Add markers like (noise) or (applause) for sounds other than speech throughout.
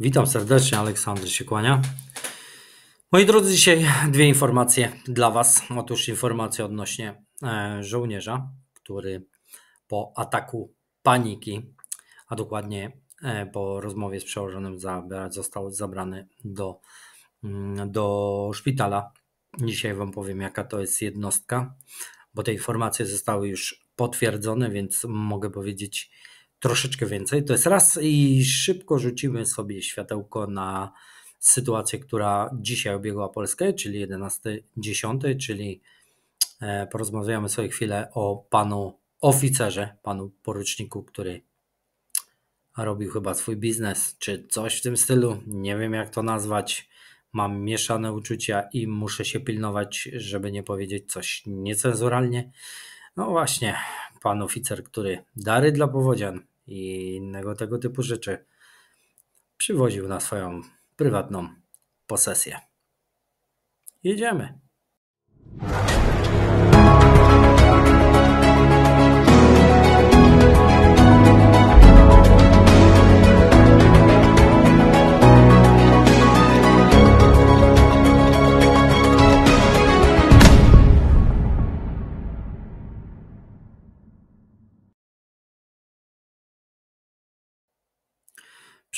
Witam serdecznie, Aleksander się kłania. Moi drodzy, dzisiaj dwie informacje dla Was. Otóż informacje odnośnie e, żołnierza, który po ataku paniki, a dokładnie e, po rozmowie z przełożonym został zabrany do, mm, do szpitala. Dzisiaj Wam powiem, jaka to jest jednostka, bo te informacje zostały już potwierdzone, więc mogę powiedzieć, troszeczkę więcej. To jest raz i szybko rzucimy sobie światełko na sytuację, która dzisiaj obiegła Polskę, czyli 11.10, czyli e, porozmawiamy sobie chwilę o panu oficerze, panu poruczniku, który robił chyba swój biznes, czy coś w tym stylu. Nie wiem, jak to nazwać. Mam mieszane uczucia i muszę się pilnować, żeby nie powiedzieć coś niecenzuralnie. No właśnie, pan oficer, który dary dla powodzian i innego tego typu rzeczy przywoził na swoją prywatną posesję. Jedziemy.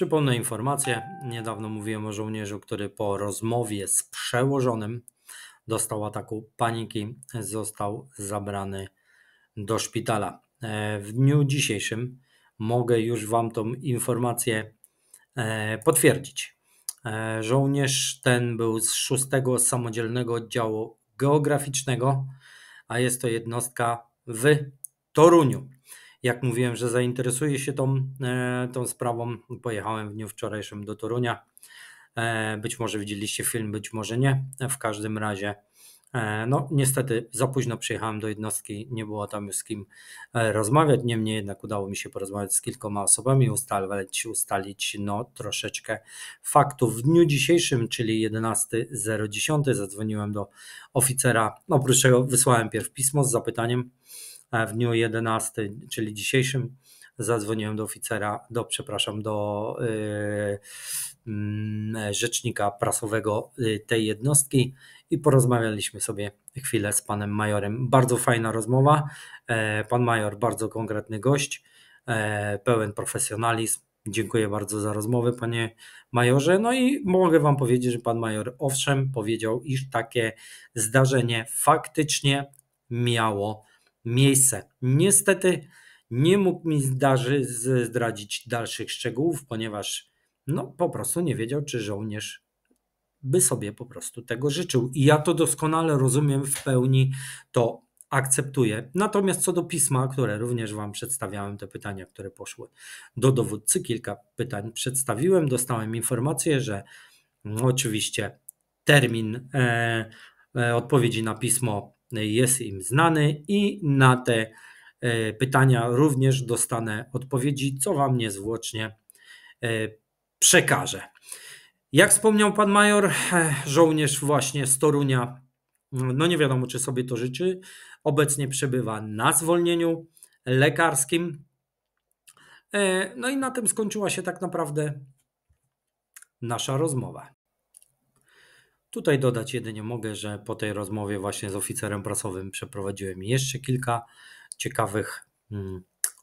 Przypomnę informację. Niedawno mówiłem o żołnierzu, który po rozmowie z przełożonym dostał ataku paniki, został zabrany do szpitala. E, w dniu dzisiejszym mogę już Wam tą informację e, potwierdzić. E, żołnierz ten był z 6 Samodzielnego Oddziału Geograficznego, a jest to jednostka w Toruniu jak mówiłem, że zainteresuję się tą, e, tą sprawą, pojechałem w dniu wczorajszym do Torunia. E, być może widzieliście film, być może nie. W każdym razie, e, no niestety za późno przyjechałem do jednostki, nie było tam już z kim rozmawiać. Niemniej jednak udało mi się porozmawiać z kilkoma osobami, ustalić, ustalić no troszeczkę faktów. W dniu dzisiejszym, czyli 11.010, zadzwoniłem do oficera. Oprócz tego wysłałem pierw pismo z zapytaniem E, w dniu 11, czyli dzisiejszym, zadzwoniłem do oficera, do, przepraszam, do y, y, rzecznika prasowego y, tej jednostki i porozmawialiśmy sobie chwilę z panem majorem. Bardzo fajna rozmowa. E, pan major, bardzo konkretny gość, pełen profesjonalizm. Dziękuję bardzo za rozmowę, panie majorze. No i mogę wam powiedzieć, że pan major owszem powiedział, iż takie zdarzenie faktycznie miało miejsce. Niestety nie mógł mi zdarzy zdradzić dalszych szczegółów, ponieważ no, po prostu nie wiedział, czy żołnierz by sobie po prostu tego życzył. I ja to doskonale rozumiem, w pełni to akceptuję. Natomiast co do pisma, które również Wam przedstawiałem, te pytania, które poszły do dowódcy, kilka pytań przedstawiłem. Dostałem informację, że mm, oczywiście termin e, e, odpowiedzi na pismo jest im znany i na te e, pytania również dostanę odpowiedzi, co Wam niezwłocznie e, przekażę. Jak wspomniał pan major, e, żołnierz właśnie z Torunia, mm, no nie wiadomo czy sobie to życzy, obecnie przebywa na zwolnieniu lekarskim. No i na tym skończyła się tak naprawdę nasza rozmowa. Tutaj dodać jedynie mogę, że po tej rozmowie właśnie z oficerem prasowym przeprowadziłem jeszcze kilka ciekawych mm,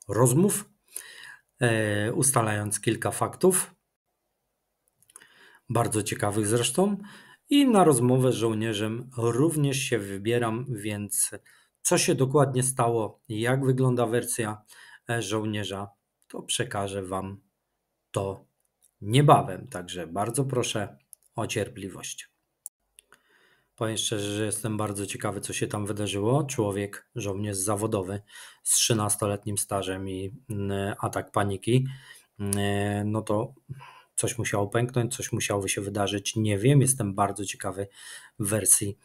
rozmów, e, ustalając kilka faktów, bardzo ciekawych zresztą. I na rozmowę z żołnierzem również się wybieram, więc co się dokładnie stało, jak wygląda wersja e, żołnierza, to przekażę Wam to niebawem. Także bardzo proszę o cierpliwość. Powiem szczerze, że jestem bardzo ciekawy, co się tam wydarzyło. Człowiek, żołnierz zawodowy z 13-letnim stażem i mm, atak paniki, mm, no to coś musiało pęknąć, coś musiałoby się wydarzyć. Nie wiem, jestem bardzo ciekawy wersji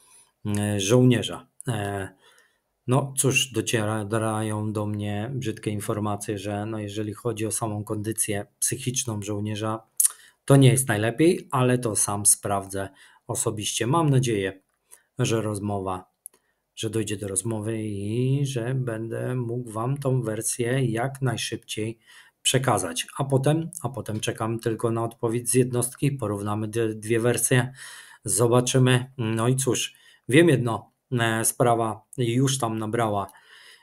mm, żołnierza. E, no cóż, docierają do mnie brzydkie informacje, że no jeżeli chodzi o samą kondycję psychiczną żołnierza, to nie jest najlepiej, ale to sam sprawdzę osobiście. Mam nadzieję, że rozmowa, że dojdzie do rozmowy i że będę mógł Wam tą wersję jak najszybciej przekazać. A potem, a potem czekam tylko na odpowiedź z jednostki, porównamy dwie wersje, zobaczymy. No i cóż, wiem jedno, e, sprawa już tam nabrała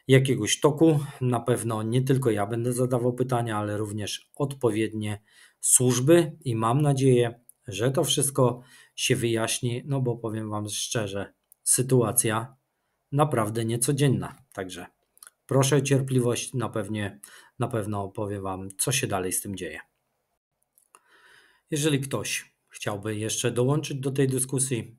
jakiegoś toku. Na pewno nie tylko ja będę zadawał pytania, ale również odpowiednie służby i mam nadzieję, że to wszystko się wyjaśni, no bo powiem Wam szczerze, sytuacja naprawdę niecodzienna. Także proszę o cierpliwość, na, pewnie, na pewno opowiem Wam, co się dalej z tym dzieje. Jeżeli ktoś chciałby jeszcze dołączyć do tej dyskusji,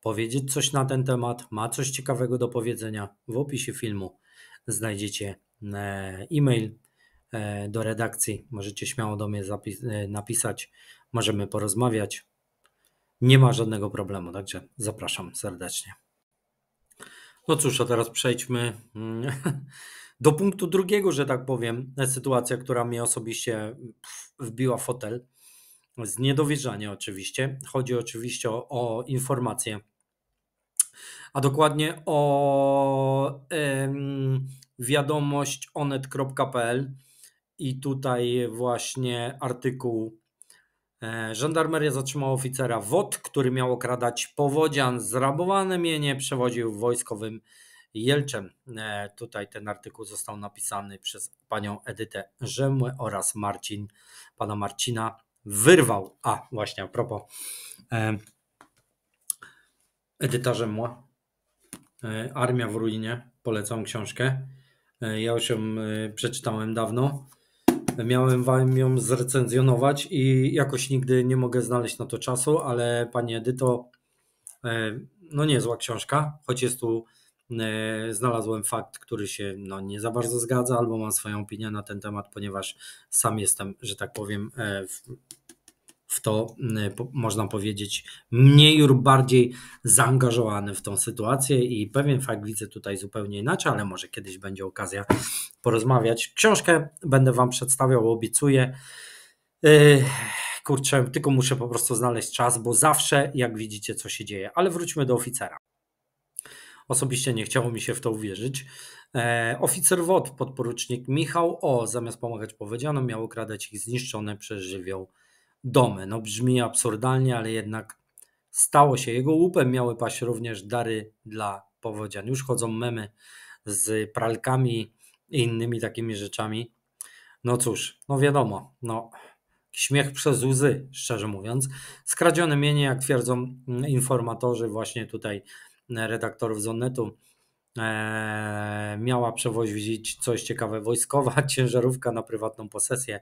powiedzieć coś na ten temat, ma coś ciekawego do powiedzenia, w opisie filmu znajdziecie e, e-mail e, do redakcji. Możecie śmiało do mnie e, napisać, możemy porozmawiać nie ma żadnego problemu, także zapraszam serdecznie. No cóż, a teraz przejdźmy mm, (laughs) do punktu drugiego, że tak powiem. Sytuacja, która mnie osobiście wbiła w fotel. Z niedowierzania oczywiście. Chodzi oczywiście o, o informacje, a dokładnie o ym, wiadomość onet.pl i tutaj właśnie artykuł E, żandarmeria zatrzymała oficera WOT, który miał okradać powodzian. Zrabowane mienie przewodził wojskowym Jelczem. E, tutaj ten artykuł został napisany przez panią Edytę Rzemłę oraz Marcin, pana Marcina Wyrwał. A, właśnie, a propos e, Edyta Rzemła, Armia w ruinie, polecam książkę. Ja już ją przeczytałem dawno. Miałem wam ją zrecenzjonować i jakoś nigdy nie mogę znaleźć na to czasu, ale pani Edyto, e, no niezła książka, choć jest tu e, znalazłem fakt, który się no, nie za bardzo zgadza, albo mam swoją opinię na ten temat, ponieważ sam jestem, że tak powiem, e, w w to, mm, można powiedzieć, mniej lub bardziej zaangażowany w tą sytuację i pewien fakt widzę tutaj zupełnie inaczej, ale może kiedyś będzie okazja porozmawiać. Książkę będę Wam przedstawiał, obiecuję. Yy, kurczę, tylko muszę po prostu znaleźć czas, bo zawsze jak widzicie, co się dzieje. Ale wróćmy do oficera. Osobiście nie chciało mi się w to uwierzyć. E, oficer WOT, podporucznik Michał O, zamiast pomagać powiedziano, miał okradać ich zniszczone przez żywioł domy. No brzmi absurdalnie, ale jednak stało się. Jego łupem miały paść również dary dla powodzian. Już chodzą memy z pralkami i innymi takimi rzeczami. No cóż, no wiadomo, no śmiech przez łzy, szczerze mówiąc. Skradzione mienie, jak twierdzą informatorzy właśnie tutaj redaktorów Zonnetu, Eee, miała przewozić coś ciekawe wojskowa (laughs) ciężarówka na prywatną posesję.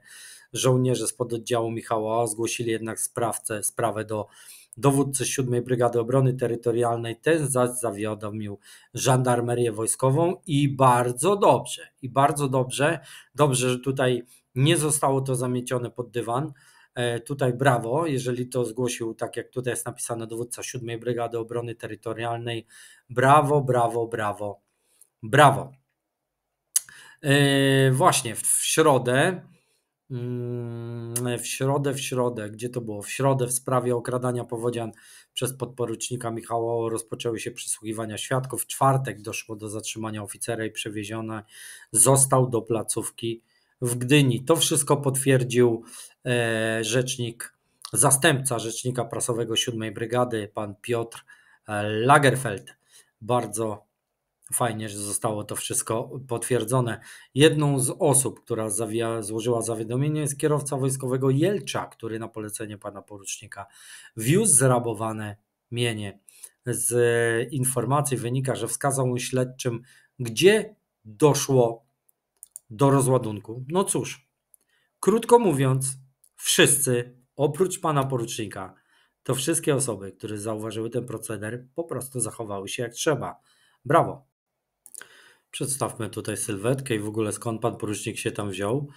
Żołnierze z pododdziału Michała zgłosili jednak sprawcę, sprawę do dowódcy 7 Brygady Obrony Terytorialnej, ten zaś zawiadomił żandarmerię wojskową i bardzo dobrze, i bardzo dobrze, dobrze, że tutaj nie zostało to zamiecione pod dywan, E, tutaj brawo, jeżeli to zgłosił, tak jak tutaj jest napisane, dowódca 7 Brygady Obrony Terytorialnej. Brawo, brawo, brawo, brawo. E, właśnie w środę, mm, w środę, w środę, gdzie to było? W środę w sprawie okradania powodzian przez podporucznika Michała rozpoczęły się przesłuchiwania świadków. W czwartek doszło do zatrzymania oficera i przewieziony został do placówki w Gdyni. To wszystko potwierdził e, rzecznik, zastępca rzecznika prasowego 7 Brygady, pan Piotr e, Lagerfeld. Bardzo fajnie, że zostało to wszystko potwierdzone. Jedną z osób, która zawia, złożyła zawiadomienie jest kierowca wojskowego Jelcza, który na polecenie pana porucznika wiózł zrabowane mienie. Z e, informacji wynika, że wskazał śledczym, gdzie doszło do rozładunku. No cóż, krótko mówiąc, wszyscy oprócz pana porucznika, to wszystkie osoby, które zauważyły ten proceder, po prostu zachowały się jak trzeba. Brawo! Przedstawmy tutaj sylwetkę i w ogóle skąd pan porucznik się tam wziął,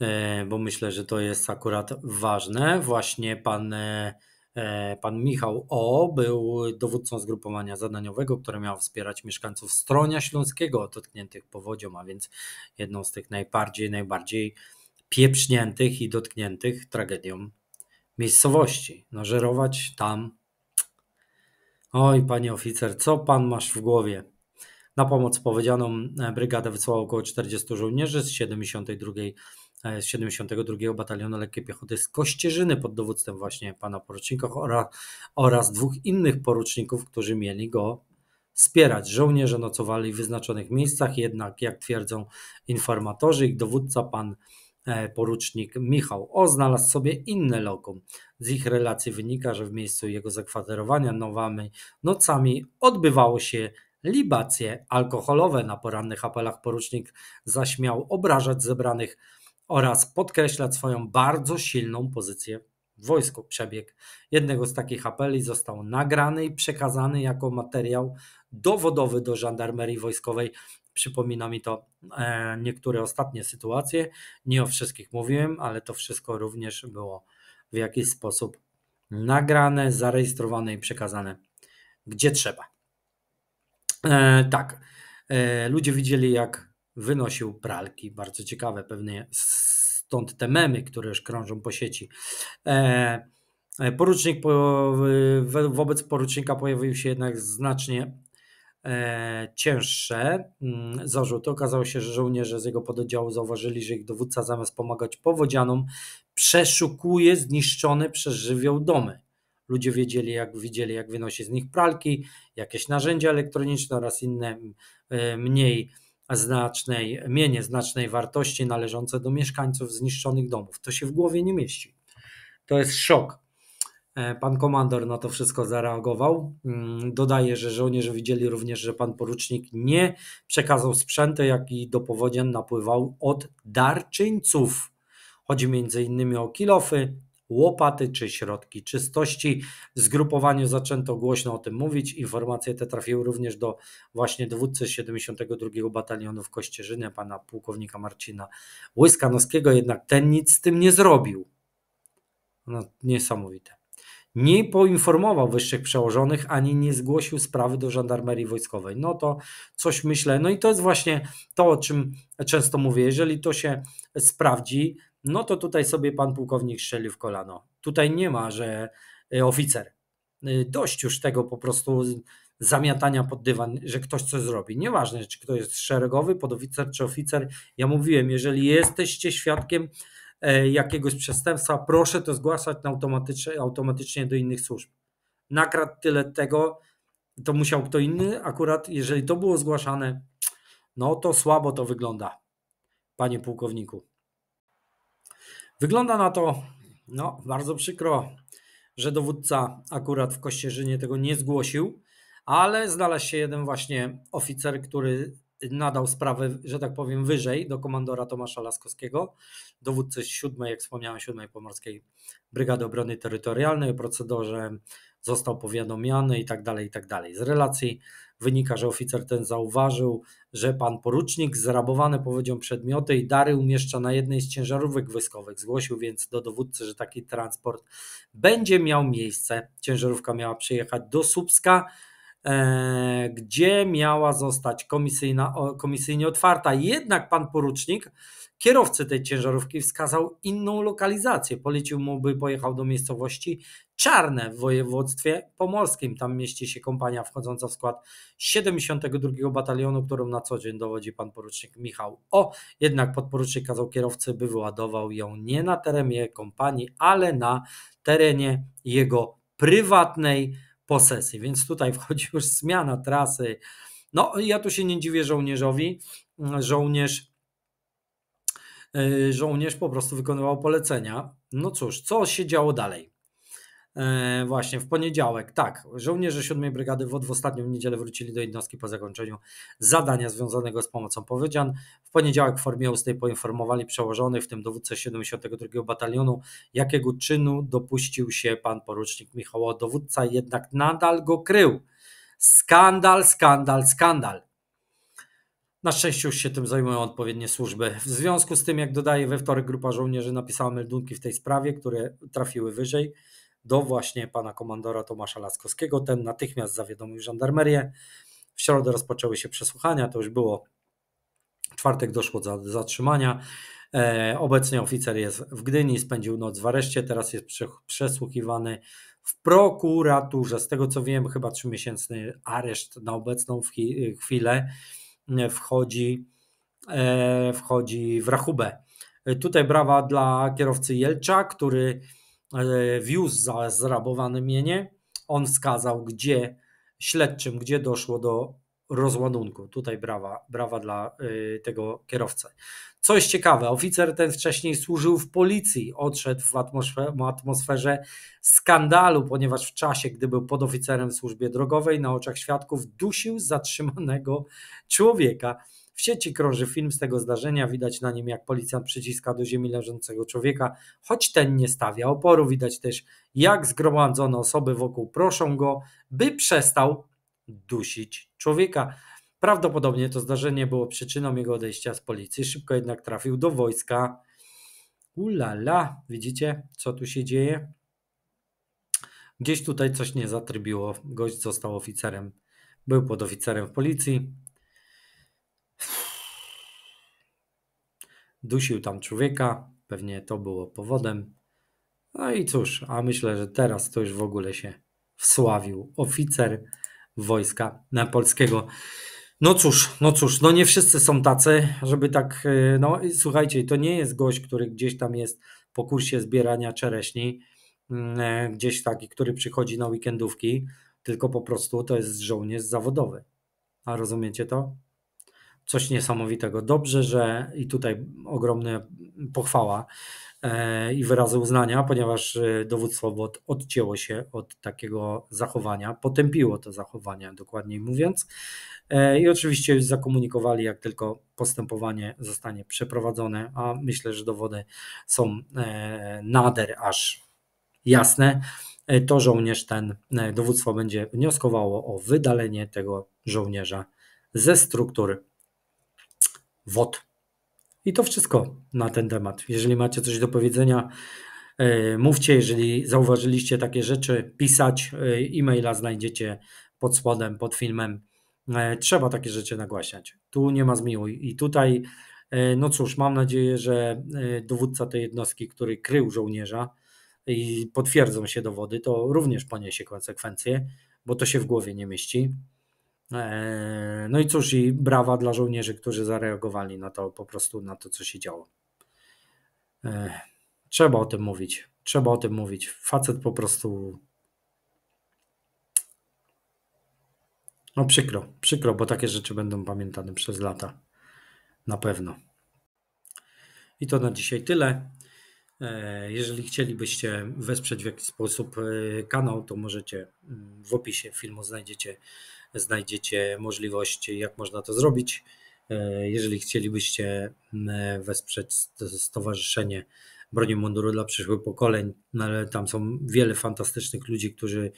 e, bo myślę, że to jest akurat ważne. Właśnie pan e, E, pan Michał O. był dowódcą zgrupowania zadaniowego, które miało wspierać mieszkańców Stronia Śląskiego dotkniętych powodzią, a więc jedną z tych najbardziej, najbardziej pieprzniętych i dotkniętych tragedią miejscowości. No, żerować tam. Oj, panie oficer, co pan masz w głowie? Na pomoc powiedzianą e, brygadę wysłała około 40 żołnierzy z 72 E, z 72 Batalionu Lekkiej Piechoty z Kościerzyny pod dowództwem właśnie pana porucznika oraz, oraz dwóch innych poruczników, którzy mieli go wspierać. Żołnierze nocowali w wyznaczonych miejscach, jednak jak twierdzą informatorzy, ich dowódca pan e, porucznik Michał O znalazł sobie inne lokum. Z ich relacji wynika, że w miejscu jego zakwaterowania nowami nocami odbywało się libacje alkoholowe. Na porannych apelach porucznik zaśmiał obrażać zebranych oraz podkreślać swoją bardzo silną pozycję w wojsku. Przebieg jednego z takich apeli został nagrany i przekazany jako materiał dowodowy do żandarmerii wojskowej. Przypomina mi to e, niektóre ostatnie sytuacje. Nie o wszystkich mówiłem, ale to wszystko również było w jakiś sposób nagrane, zarejestrowane i przekazane gdzie trzeba. E, tak, e, ludzie widzieli, jak wynosił pralki. Bardzo ciekawe, pewnie stąd te memy, które już krążą po sieci. E, e, porucznik wobec porucznika pojawił się jednak znacznie e, cięższe mm, zarzuty. Okazało się, że żołnierze z jego pododdziału zauważyli, że ich dowódca zamiast pomagać powodzianom przeszukuje zniszczone przez żywioł domy. Ludzie wiedzieli, jak widzieli, jak wynosi z nich pralki, jakieś narzędzia elektroniczne oraz inne mniej znacznej, mienie znacznej wartości należące do mieszkańców zniszczonych domów. To się w głowie nie mieści. To jest szok. E, pan komandor na to wszystko zareagował. Mm, dodaje, że żołnierze widzieli również, że pan porucznik nie przekazał sprzętu, jaki do powodzian napływał od darczyńców. Chodzi m.in. o kilofy, łopaty czy środki czystości. Zgrupowaniu zaczęto głośno o tym mówić. Informacje te trafiły również do właśnie dowódcy 72 Batalionu w Kościerzynie, pana pułkownika Marcina Łyskanowskiego, jednak ten nic z tym nie zrobił. No, niesamowite nie poinformował wyższych przełożonych ani nie zgłosił sprawy do żandarmerii wojskowej. No to coś myślę, no i to jest właśnie to, o czym często mówię. Jeżeli to się sprawdzi, no to tutaj sobie pan pułkownik strzelił w kolano. Tutaj nie ma, że y, oficer. Y, dość już tego po prostu zamiatania pod dywan, że ktoś coś zrobi. Nieważne, czy ktoś jest szeregowy, podoficer czy oficer. Ja mówiłem, jeżeli jesteście świadkiem E, jakiegoś przestępstwa, proszę to zgłaszać automatycznie, automatycznie do innych służb. Nakradł tyle tego, to musiał kto inny. Akurat jeżeli to było zgłaszane, no to słabo to wygląda, panie pułkowniku. Wygląda na to, no bardzo przykro, że dowódca akurat w Kościerzynie tego nie zgłosił, ale znalazł się jeden właśnie oficer, który nadał sprawę, że tak powiem, wyżej do komandora Tomasza Laskowskiego, dowódcy 7, jak wspomniałem, 7 Pomorskiej Brygady Obrony Terytorialnej. O procedurze został powiadomiony i tak dalej, i tak dalej. Z relacji wynika, że oficer ten zauważył, że pan porucznik zrabowane powiedzią przedmioty i dary umieszcza na jednej z ciężarówek wojskowych. Zgłosił więc do dowódcy, że taki transport będzie miał miejsce. Ciężarówka miała przyjechać do Słupska, E, gdzie miała zostać komisyjna, komisyjnie otwarta. Jednak pan porucznik kierowcy tej ciężarówki wskazał inną lokalizację. Polecił mu, by pojechał do miejscowości Czarne w województwie pomorskim. Tam mieści się kompania wchodząca w skład 72 batalionu, którą na co dzień dowodzi pan porucznik Michał O. Jednak podporucznik kazał kierowcy, by wyładował ją nie na terenie kompanii, ale na terenie jego prywatnej po sesji, więc tutaj (laughs) wchodzi już zmiana trasy. No, ja tu się nie dziwię żołnierzowi. Żołnierz, y, żołnierz po prostu wykonywał polecenia. No cóż, co się działo dalej? E, właśnie w poniedziałek, tak, żołnierze 7 Brygady WOD w ostatnią niedzielę wrócili do jednostki po zakończeniu zadania związanego z pomocą powiedzian. W poniedziałek w formie ustnej poinformowali przełożonych, w tym dowódcę 72 Batalionu, jakiego czynu dopuścił się pan porucznik Michał. Dowódca jednak nadal go krył. Skandal, skandal, skandal. Na szczęście już się tym zajmują odpowiednie służby. W związku z tym, jak dodaje we wtorek grupa żołnierzy napisała meldunki w tej sprawie, które trafiły wyżej do właśnie pana komandora Tomasza Laskowskiego. Ten natychmiast zawiadomił żandarmerię. W środę rozpoczęły się przesłuchania, to już było w czwartek doszło do zatrzymania. E, obecnie oficer jest w Gdyni, spędził noc w areszcie, teraz jest przesłuchiwany w prokuraturze. Z tego co wiem, chyba trzymiesięczny areszt na obecną chwilę e, wchodzi, e, wchodzi w rachubę. Tutaj brawa dla kierowcy Jelcza, który E, wiózł za zrabowane mienie. On wskazał, gdzie śledczym, gdzie doszło do rozładunku. Tutaj brawa, brawa dla e, tego kierowcy. Co jest ciekawe, oficer ten wcześniej służył w policji, odszedł w atmosferze skandalu, ponieważ w czasie, gdy był podoficerem w służbie drogowej, na oczach świadków dusił zatrzymanego człowieka. W sieci krąży film z tego zdarzenia, widać na nim jak policjant przyciska do ziemi leżącego człowieka, choć ten nie stawia oporu. Widać też jak zgromadzone osoby wokół proszą go, by przestał dusić człowieka. Prawdopodobnie to zdarzenie było przyczyną jego odejścia z policji, szybko jednak trafił do wojska. Ulala, widzicie co tu się dzieje? Gdzieś tutaj coś nie zatrybiło, gość został oficerem, był podoficerem w policji. dusił tam człowieka, pewnie to było powodem. No i cóż, a myślę, że teraz to już w ogóle się wsławił oficer wojska polskiego. No cóż, no cóż, no nie wszyscy są tacy, żeby tak, y, no słuchajcie, to nie jest gość, który gdzieś tam jest po kursie zbierania czereśni, mm, e, gdzieś taki, który przychodzi na weekendówki, tylko po prostu to jest żołnierz zawodowy. A rozumiecie to? coś niesamowitego. Dobrze, że i tutaj ogromna pochwała e, i wyrazy uznania, ponieważ e, dowództwo odcięło się od takiego zachowania, potępiło to zachowanie, dokładniej mówiąc. E, I oczywiście zakomunikowali, jak tylko postępowanie zostanie przeprowadzone, a myślę, że dowody są nader aż jasne. To żołnierz ten, dowództwo będzie wnioskowało o wydalenie tego żołnierza ze struktur WOT. I to wszystko na ten temat. Jeżeli macie coś do powiedzenia, e, mówcie, jeżeli zauważyliście takie rzeczy, pisać e, e-maila znajdziecie pod spodem, pod filmem. E, trzeba takie rzeczy nagłaśniać. Tu nie ma zmiłuj. I tutaj, no cóż, mam nadzieję, że dowódca tej jednostki, który krył żołnierza i potwierdzą się dowody, to również poniesie konsekwencje, bo to się w głowie nie mieści. E, no i cóż, i brawa dla żołnierzy, którzy zareagowali na to, po prostu na to, co się działo. E, trzeba o tym mówić. Trzeba o tym mówić. Facet po prostu. No przykro, przykro, bo takie rzeczy będą pamiętane przez lata. Na pewno. I to na dzisiaj tyle. E, jeżeli chcielibyście wesprzeć w jakiś sposób kanał, to możecie mm, w opisie filmu znajdziecie znajdziecie możliwość, jak można to zrobić. E, jeżeli chcielibyście wesprzeć Stowarzyszenie Broni Munduru dla przyszłych pokoleń, no, ale tam są wiele fantastycznych ludzi, którzy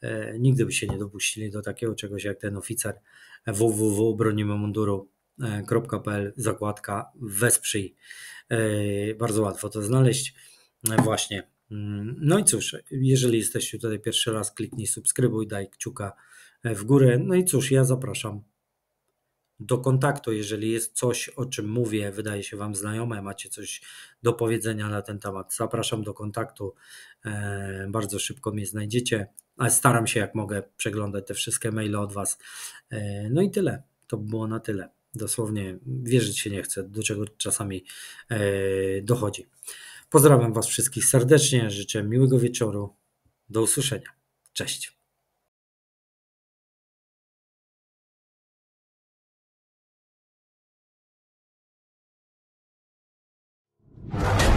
e, nigdy by się nie dopuścili do takiego czegoś jak ten oficer www.bronimemunduru.pl zakładka wesprzyj. E, bardzo łatwo to znaleźć. Właśnie. Mm, no i cóż, jeżeli jesteście tutaj pierwszy raz, kliknij subskrybuj, daj kciuka w górę. No i cóż, ja zapraszam do kontaktu, jeżeli jest coś, o czym mówię, wydaje się Wam znajome, macie coś do powiedzenia na ten temat. Zapraszam do kontaktu. E, bardzo szybko mnie znajdziecie, a staram się jak mogę przeglądać te wszystkie maile od Was. E, no i tyle. To było na tyle. Dosłownie wierzyć się nie chcę, do czego czasami e, dochodzi. Pozdrawiam Was wszystkich serdecznie, życzę miłego wieczoru. Do usłyszenia. Cześć. you